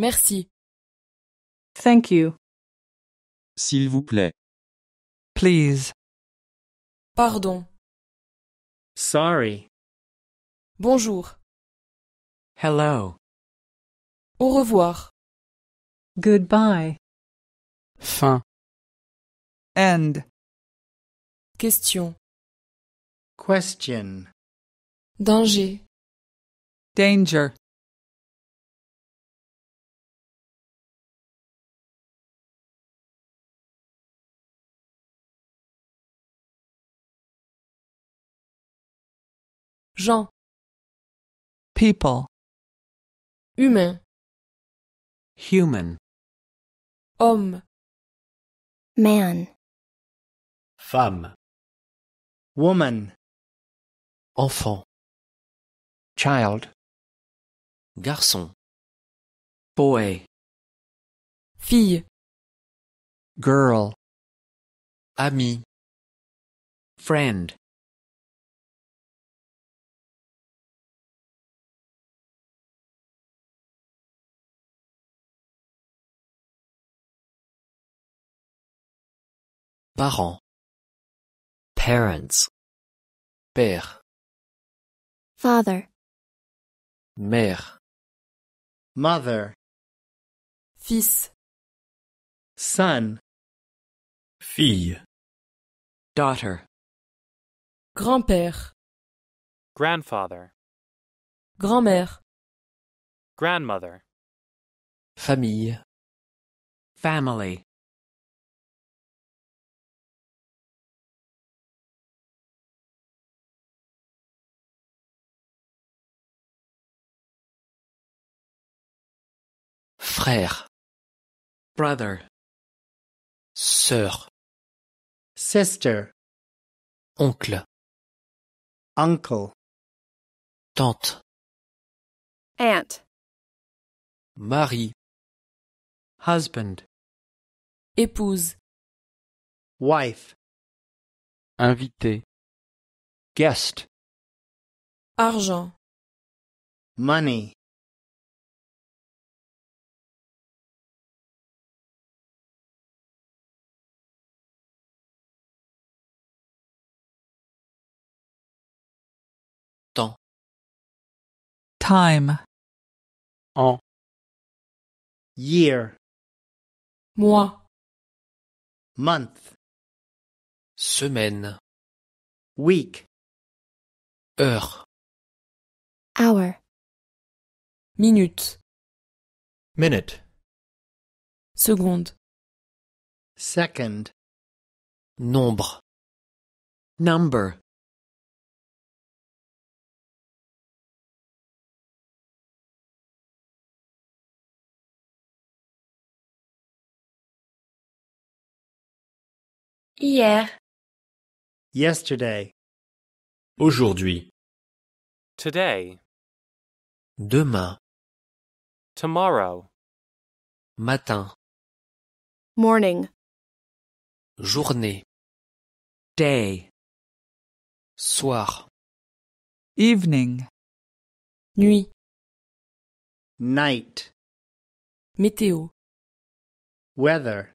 Merci. Thank you. S'il vous plaît. Please. Pardon. Sorry. Bonjour. Hello. Au revoir. Goodbye. Fin. End. Question. Question. Danger. Danger. gens people humain human homme man femme woman enfant child garçon boy fille girl ami friend Parents. Parents. Père. Father. Mère. Mother. Fils. Son. Fille. Daughter. Grand-père. Grandfather. Grand-mère. Grandmother. Famille. Family. frère, brother, sœur, sister, oncle, uncle, tante, aunt, mari, husband, épouse, wife, invité, guest, argent, money, Time. An. Year. Mois. Month. Semaine. Week. Heure. Hour. Minute. Minute. Seconde. Second. Nombre. Number. Hier. Yesterday. Aujourd'hui. Today. Demain. Tomorrow. Matin. Morning. Journée. Day. Soir. Evening. Nuit. Night. Météo. Weather.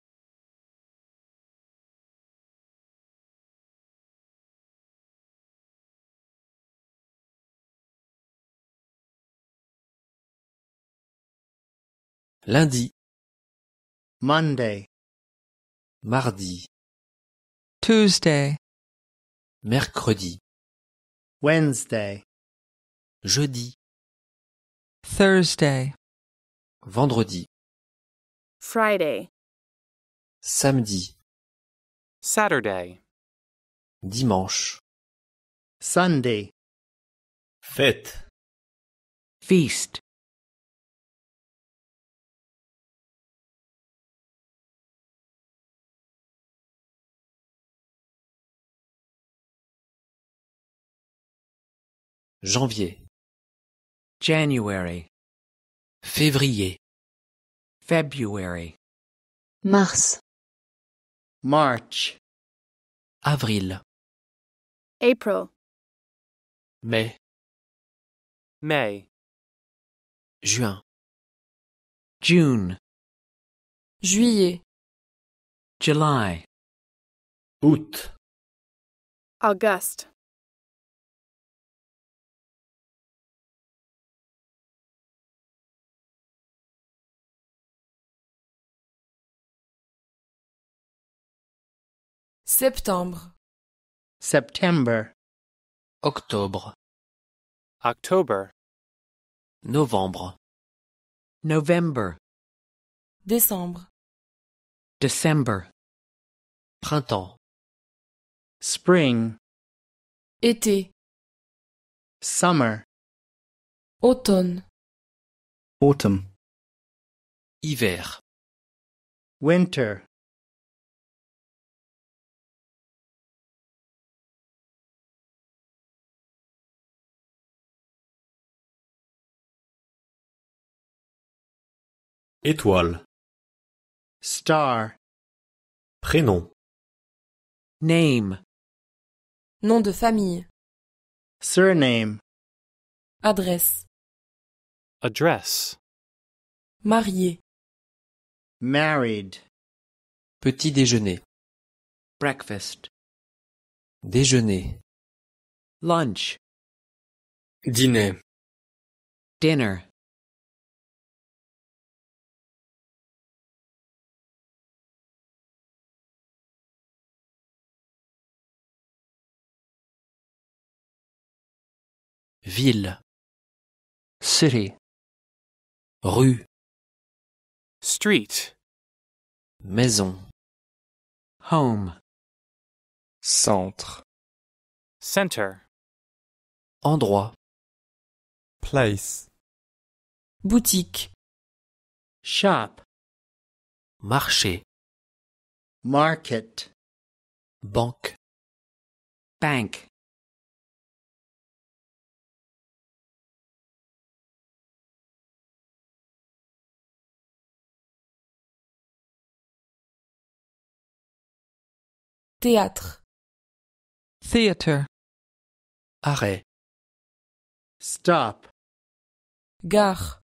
lundi Monday mardi Tuesday mercredi Wednesday jeudi Thursday vendredi Friday samedi Saturday dimanche Sunday fête feast janvier January février February mars March avril April mai May juin June juillet July août August Septembre. September. Octobre. October. Novembre. November. Décembre. December. Printemps. Spring. Été. Summer. Automne. Autumn. Hiver. Winter. Étoile. Star. Prénom. Name. Nom de famille. Surname. Adresse. Address. Marié. Married. Petit déjeuner. Breakfast. Déjeuner. Lunch. Dîner. Dinner. ville city rue street maison home centre center endroit place boutique shop marché market banque bank Théâtre. Theater. Arrêt. Stop. Gare.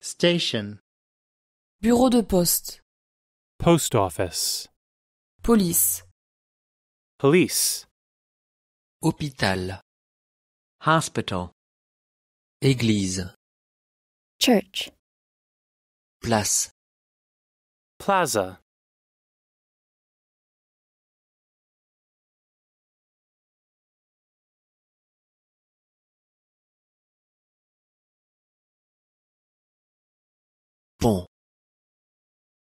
Station. Bureau de poste. Post office. Police. Police. Hôpital. Hospital. Église. Church. Place. Plaza.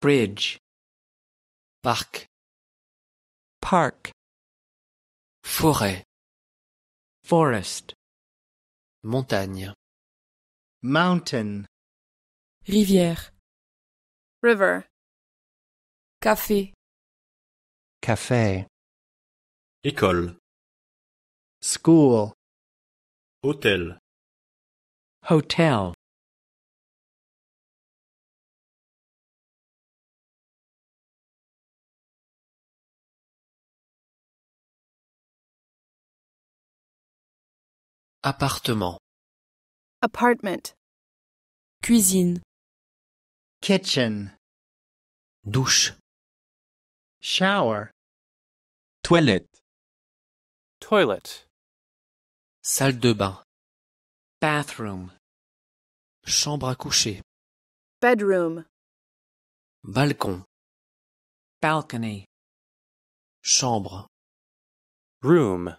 bridge parc park forêt forest montagne mountain rivière river café café école school hôtel hotel Appartement. Apartment. Cuisine. Kitchen. Douche. Shower. Toilette. Toilet. Salle de bain. Bathroom. Chambre à coucher. Bedroom. Balcon. Balcony. Chambre. Room.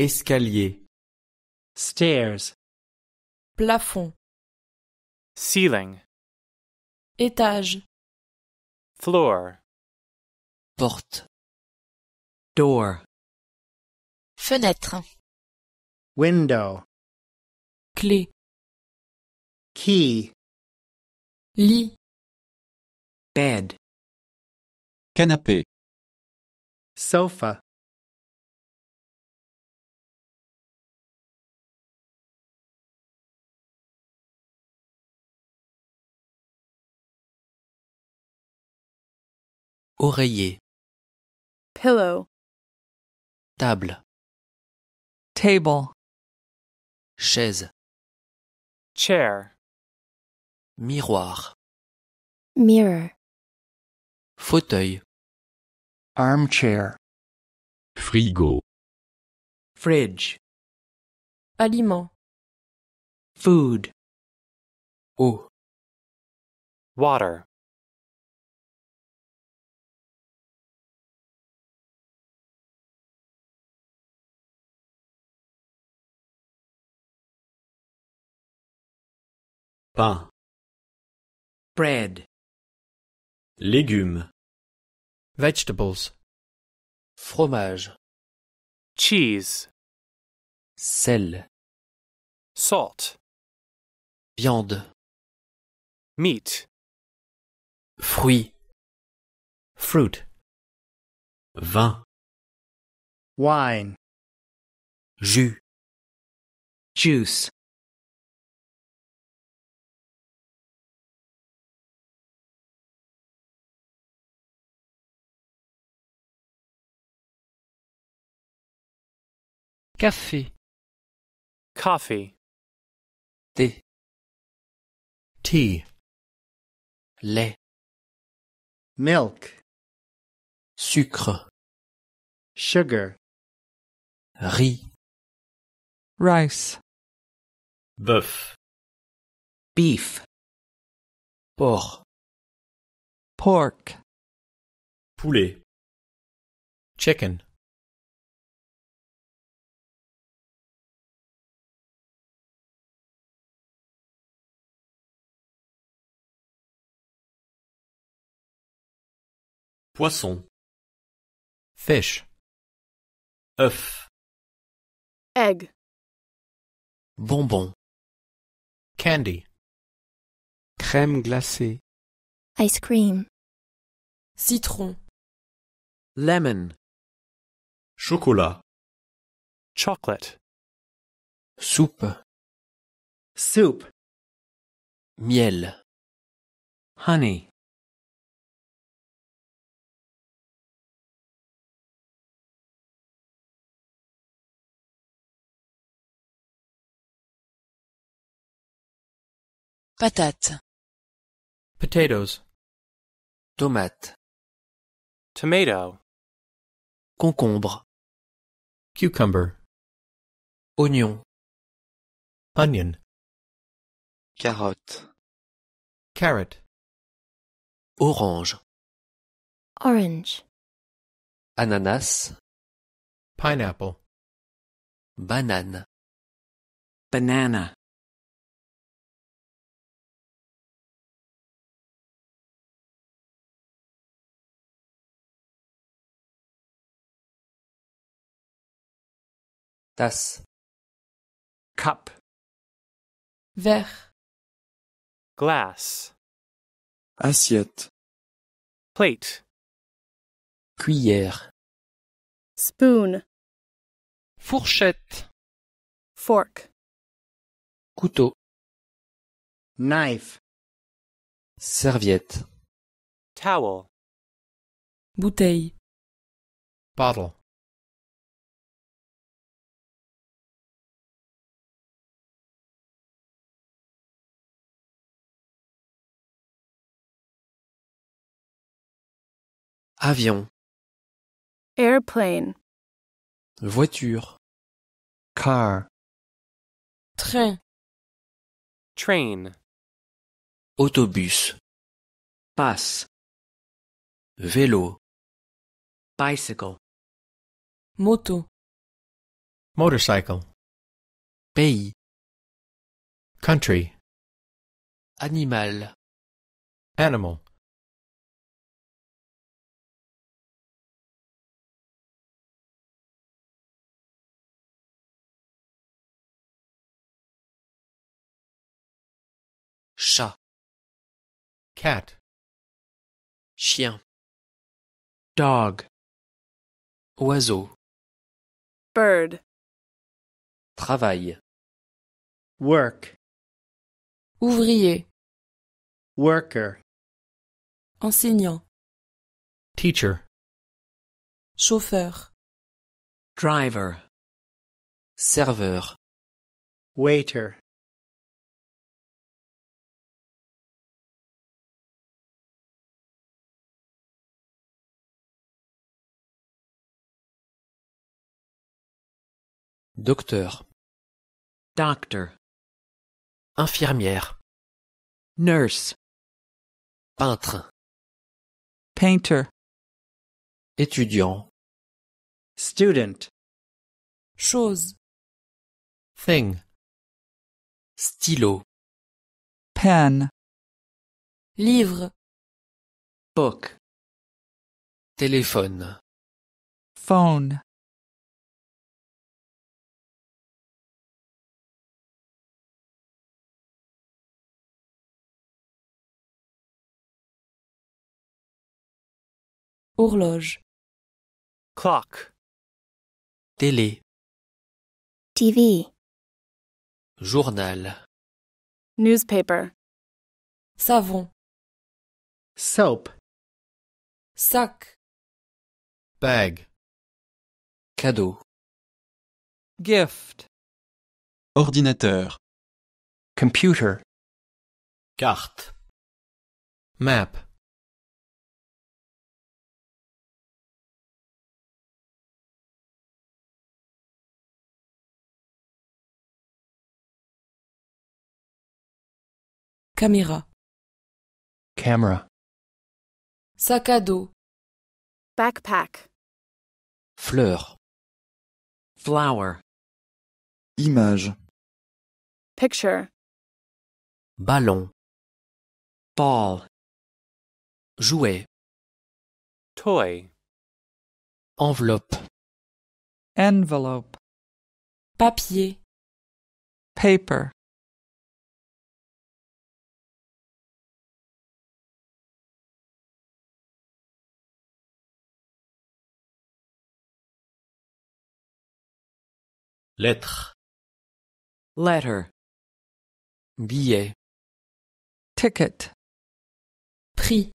Escalier. Stairs. Plafond. Ceiling. Étage. Floor. Porte. Door. Fenêtre. Window. Clé. Key. Lit. Bed. Canapé. Sofa. Oreiller. Pillow. Table. Table. Chaise. Chair. Miroir. Mirror. Fauteuil. Armchair. Frigo. Fridge. Aliment. Food. Eau. Water. pain bread légumes vegetables fromage cheese sel salt viande meat fruit fruit vin wine jus juice café coffee thé tea lait milk sucre sugar riz rice bœuf beef porc pork poulet chicken Poisson. Fish. œuf egg bonbon candy crème glacée ice cream citron lemon chocolat chocolate soupe soup miel honey patate, Potatoes. tomate, Tomato. Concombre. Cucumber. Oignon. Onion. Carotte. Carrot. Orange. Orange. Ananas. Pineapple. Banane. Banana. Tasse. Cup. Verre. Glass. Assiette. Plate. Cuillère. Spoon. Fourchette. Fork. Couteau. Knife. Serviette. Towel. Bouteille. Bottle. Avion. Airplane. Voiture. Car. Train. Train. Autobus. Passe. Vélo. Bicycle. Moto. Motorcycle. Pays. Country. Animal. Animal. Cat. Chien. Dog. Oiseau. Bird. Travail. Work. Ouvrier. Worker. Enseignant. Teacher. Chauffeur. Driver. Serveur. Waiter. Docteur Doctor Infirmière Nurse Peintre Painter Étudiant Student Chose Thing Stylo Pen Livre Book Téléphone Phone Horloge. Clock. Télé. TV. Journal. Newspaper. Savon. Soap. Sac. Bag. Cadeau. Gift. Ordinateur. Computer. Carte. Map. Caméra. Camera. Sac à dos. Backpack. Fleur. Flower. Image. Picture. Ballon. Ball. Jouet. Toy. Enveloppe. Envelope. Papier. Paper. Lettre. Letter. Billet. Ticket. Prix.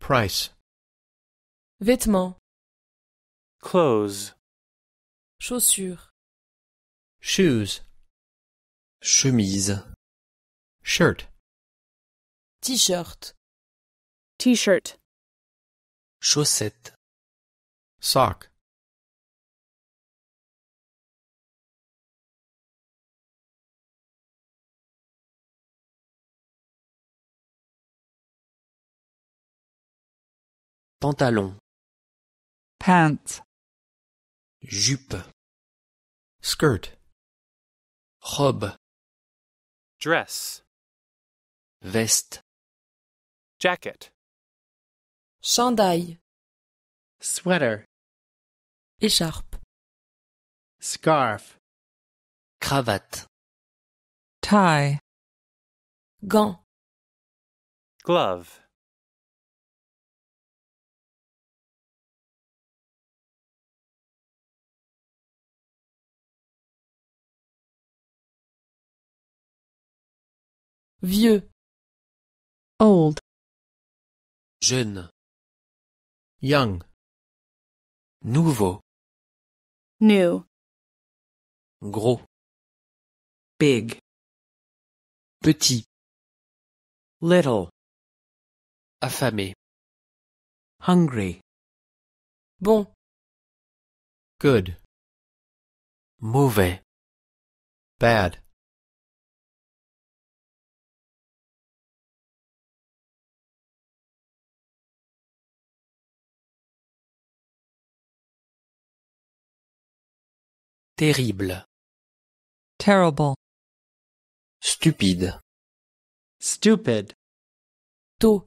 Price. Vêtements. Clothes. Chaussures. Shoes. Chemise. Shirt. T-shirt. T-shirt. Chaussette. Sock. pantalon pants jupe skirt robe dress veste jacket chandail sweater écharpe scarf cravate tie Gant. glove vieux old jeune young nouveau new gros big petit little affamé hungry bon good mauvais bad Terrible. Terrible. Stupide. Stupid. Tôt.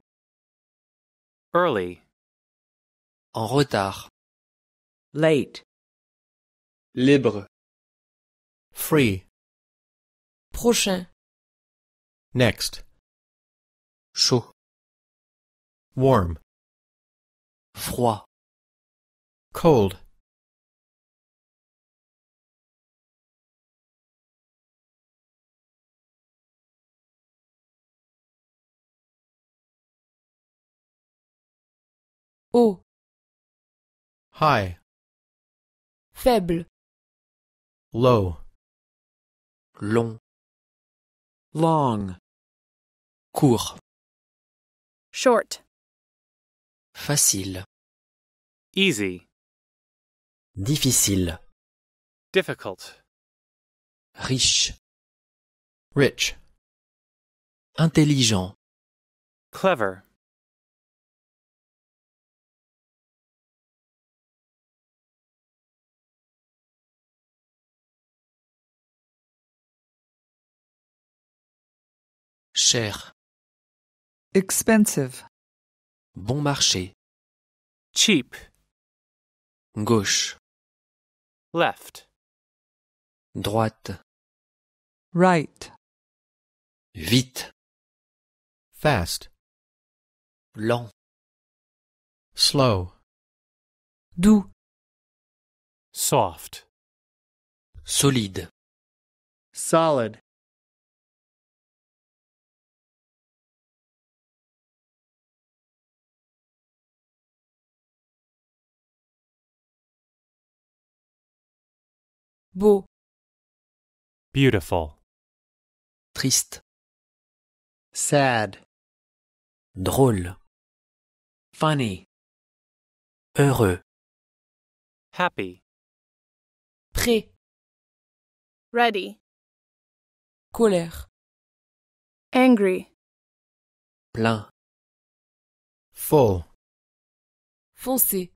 Early. En retard. Late. Libre. Free. Prochain. Next. Chaud. Warm. Froid. Cold. haut high faible low long long court short facile easy difficile difficult riche rich intelligent clever Cher. Expensive. Bon marché. Cheap. Gauche. Left. Droite. Right. Vite. Fast. Lent. Slow. Doux. Soft. Solide. Solid. beau beautiful triste sad drôle funny heureux happy prêt ready colère angry plein full foncé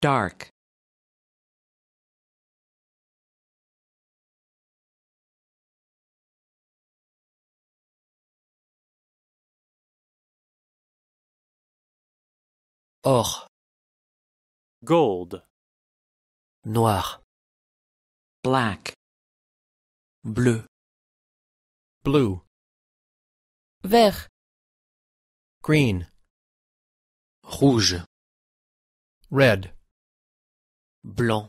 dark or gold noir black bleu blue vert green rouge red blanc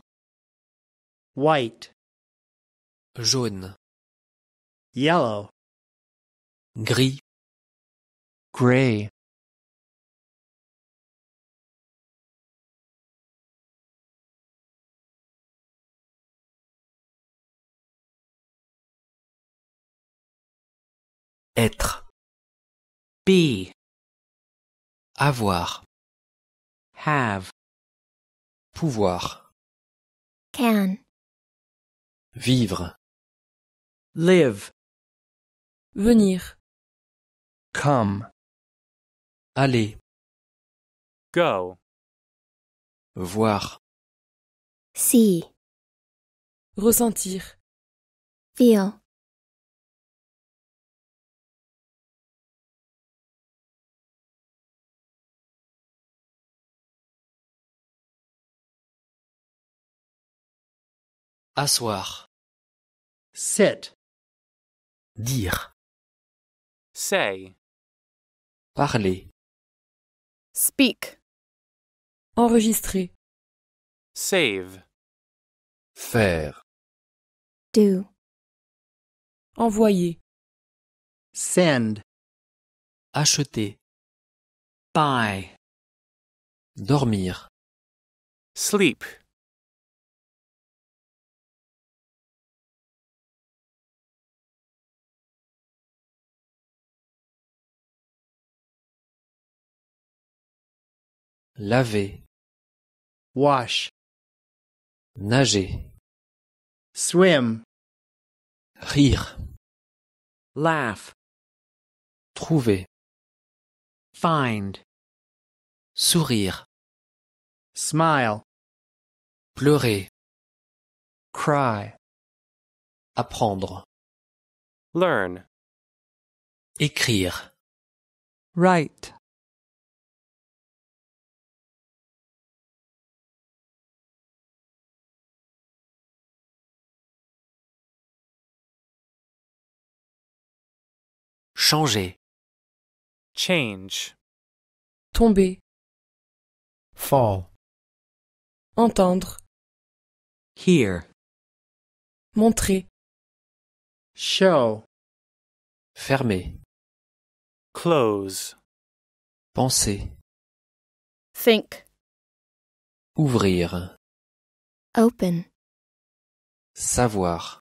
white jaune yellow gris gray être be avoir have pouvoir can vivre live venir come aller go voir see ressentir feel Asseoir. Set. Dire. Say. Parler. Speak. Enregistrer. Save. Faire. Do. Envoyer. Send. Acheter. Buy. Dormir. Sleep. laver wash nager swim rire laugh trouver find sourire smile pleurer cry apprendre learn écrire write Changer. Change. Tomber. Fall. Entendre. Hear. Montrer. Show. Fermer. Close. Penser. Think. Ouvrir. Open. Savoir.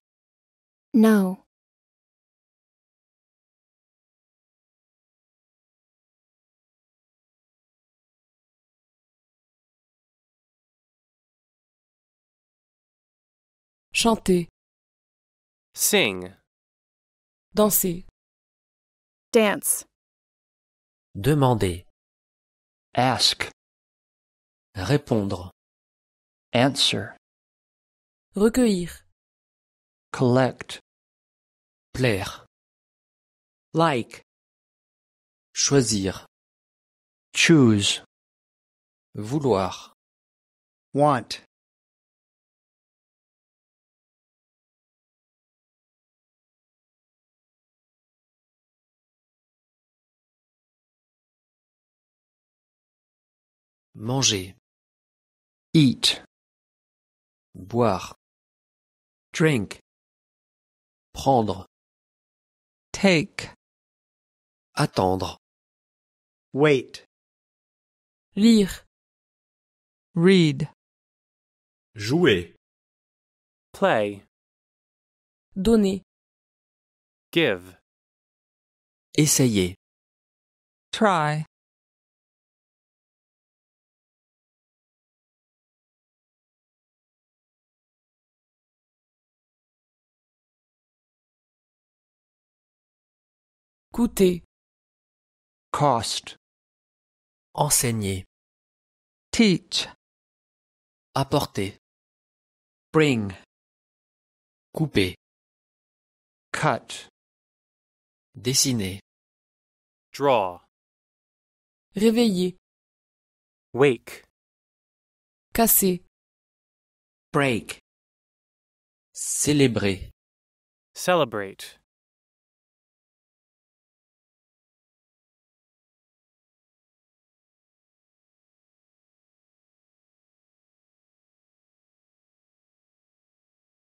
Know. chanter, sing, danser, dance, demander, ask, répondre, answer, recueillir, collect, plaire, like, choisir, choose, vouloir, want, Manger. Eat. Boire. Drink. Prendre. Take. Attendre. Wait. Lire. Read. Jouer. Play. Donner. Give. Essayer. Try. coûter cost enseigner teach apporter bring couper cut dessiner draw réveiller wake casser break célébrer celebrate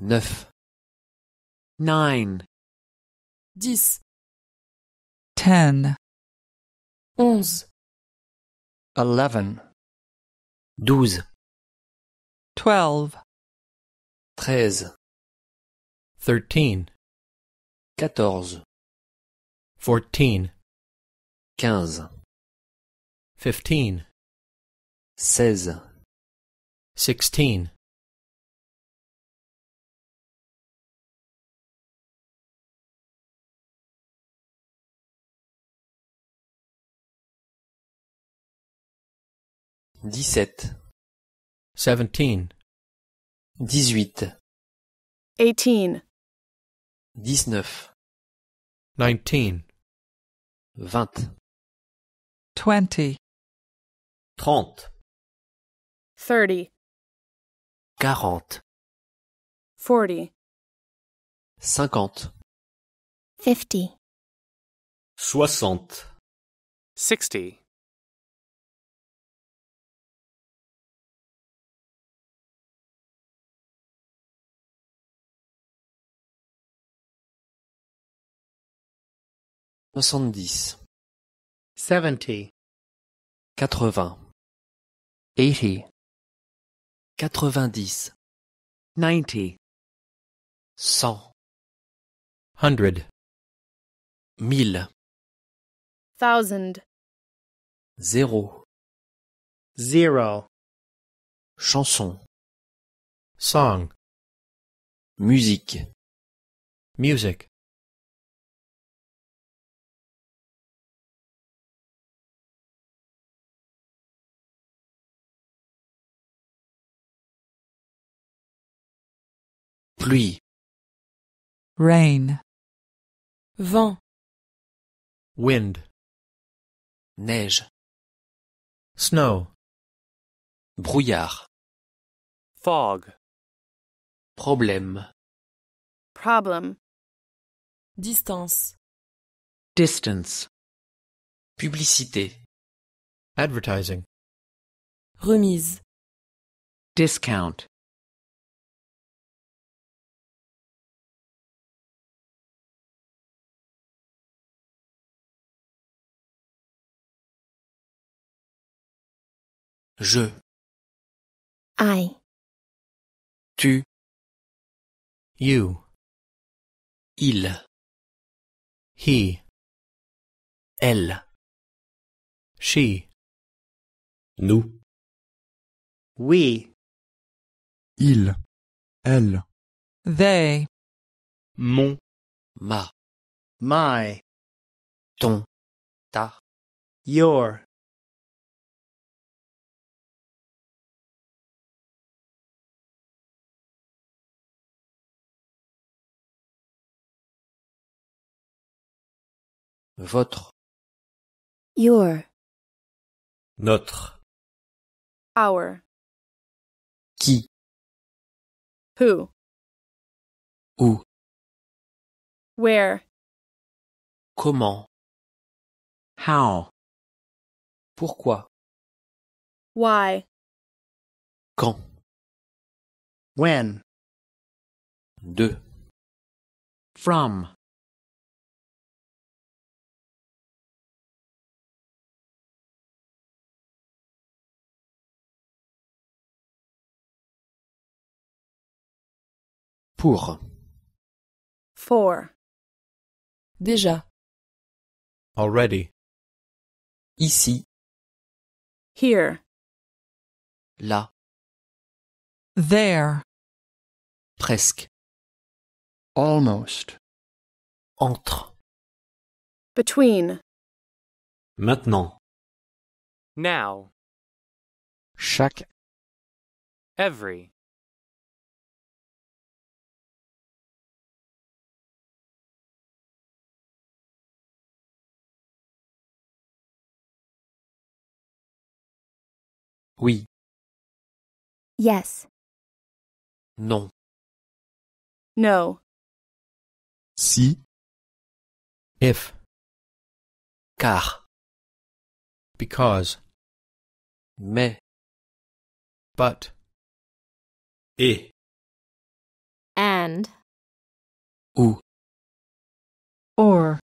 neuf, nine, dix, ten, onze, eleven, douze, twelve, treize, thirteen, quatorze, fourteen, quinze, fifteen, seize, sixteen. dix-sept, seventeen, dix-huit, eighteen, dix-neuf, nineteen, vingt, twenty, trente, thirty, quarante, forty, cinquante, fifty, soixante, sixty. soixante-dix seventy quatre-vingts eighty quatre-vingt-dix ninety cent hundred mille thousand zéro zero chanson song musique music Lui. Rain. Vent. Wind. Neige. Snow. Brouillard. Fog. Problème. Problem. Distance. Distance. Publicité. Advertising. Remise. Discount. Je. I. Tu. You. Il. He. Elle. She. Nous. We. Il. Elle. They. Mon. Ma. My. Ton. Ta. Your. Votre. Your. Notre. Our. Qui. Who. Où. Where. Comment. How. Pourquoi. Why. Quand. When. De. From. pour for déjà already ici here là there presque almost entre between maintenant now chaque every Oui. Yes. Non. No. Si. If. Car. Because. Mais. But. Et. And. Ou. Or.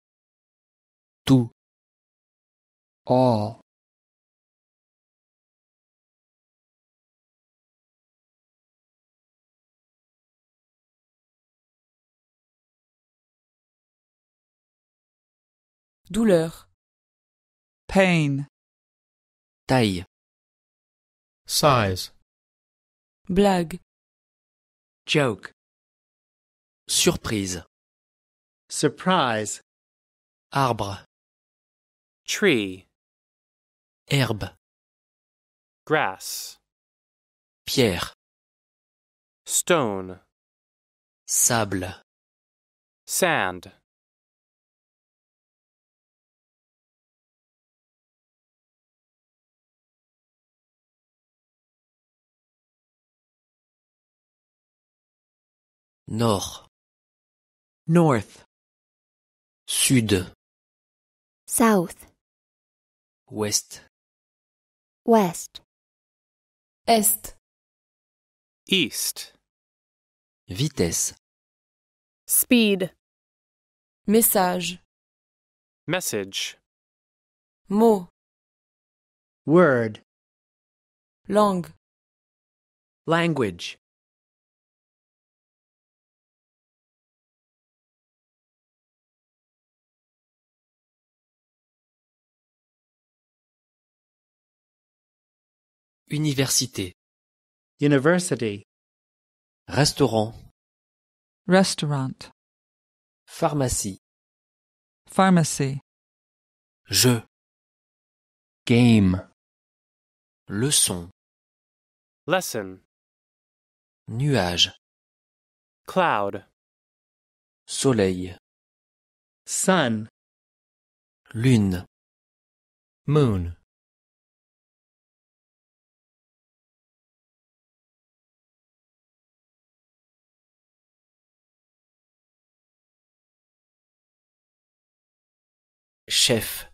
Tout. All. Douleur. Pain. Taille. Size. Blague. Joke. Surprise. Surprise. Arbre. Tree. Herbe. Grass. Pierre. Stone. Sable. Sand. nord north sud south West. west est east vitesse speed message message mot word langue language Université. University. Restaurant. Restaurant. Pharmacie. Pharmacy. Jeu. Game. Leçon. Lesson. Nuage. Cloud. Soleil. Sun. Lune. Moon. chef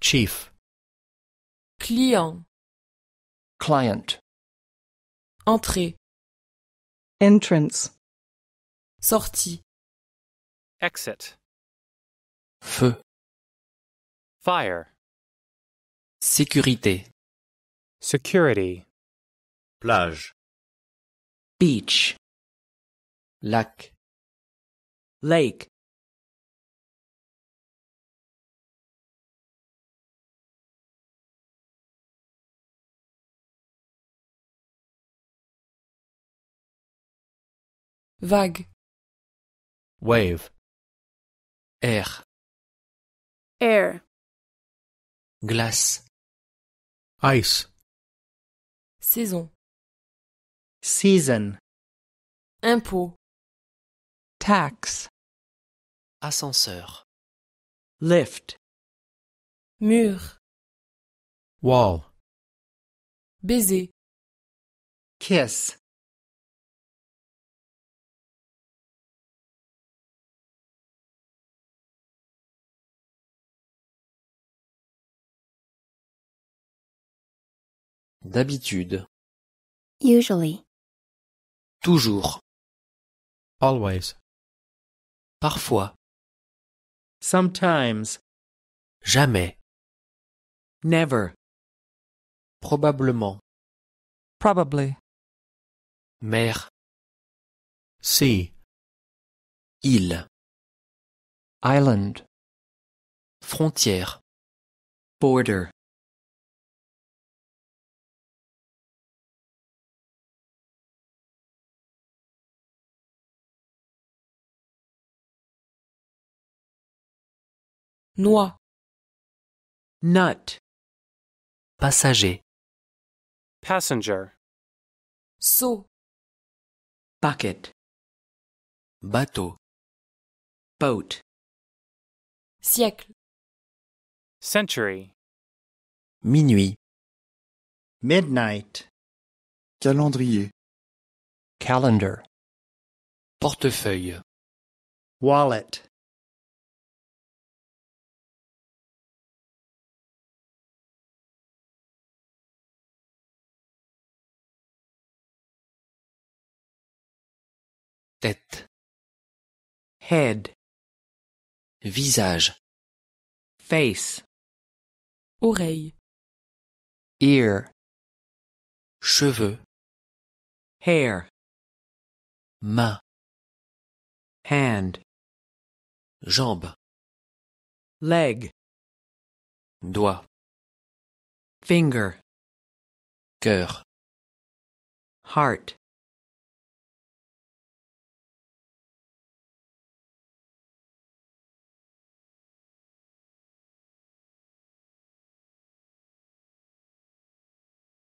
chief client client entrée entrance sortie exit feu fire sécurité security plage beach lac lake Vague. Wave. Air. Air. Glace. Ice. Saison. Season. Impôt. Tax. Ascenseur. Lift. Mur. Wall. Baiser. Kiss. D'habitude. Usually. Toujours. Always. Parfois. Sometimes. Jamais. Never. Probablement. Probably. Mer. Sea. Île. Island. Frontière. Border. Noix. Nut. Passager. Passenger. Saut. Bucket. Bateau. Boat. Siècle. Century. Minuit. Midnight. Calendrier. Calendar. Portefeuille. Wallet. tête head visage face oreille ear cheveux hair main hand jambe leg doigt finger cœur heart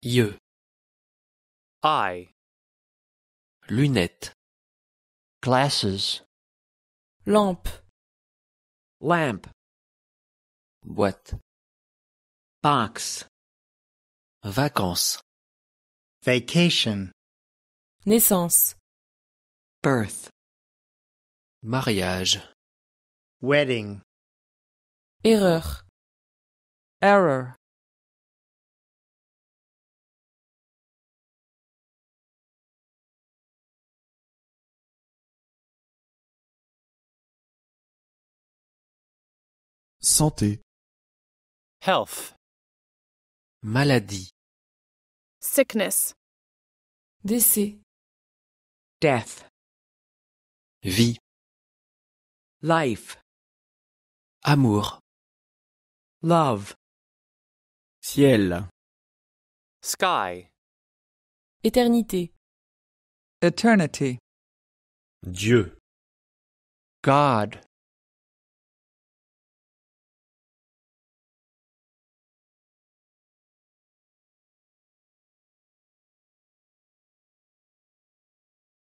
yeux I. lunettes glasses lampe lamp boîte box vacances vacation naissance birth mariage wedding erreur error Santé. Health. Maladie. Sickness. Décès. Death. Vie. Life. Amour. Love. Ciel. Sky. Éternité. Eternity. Dieu. God.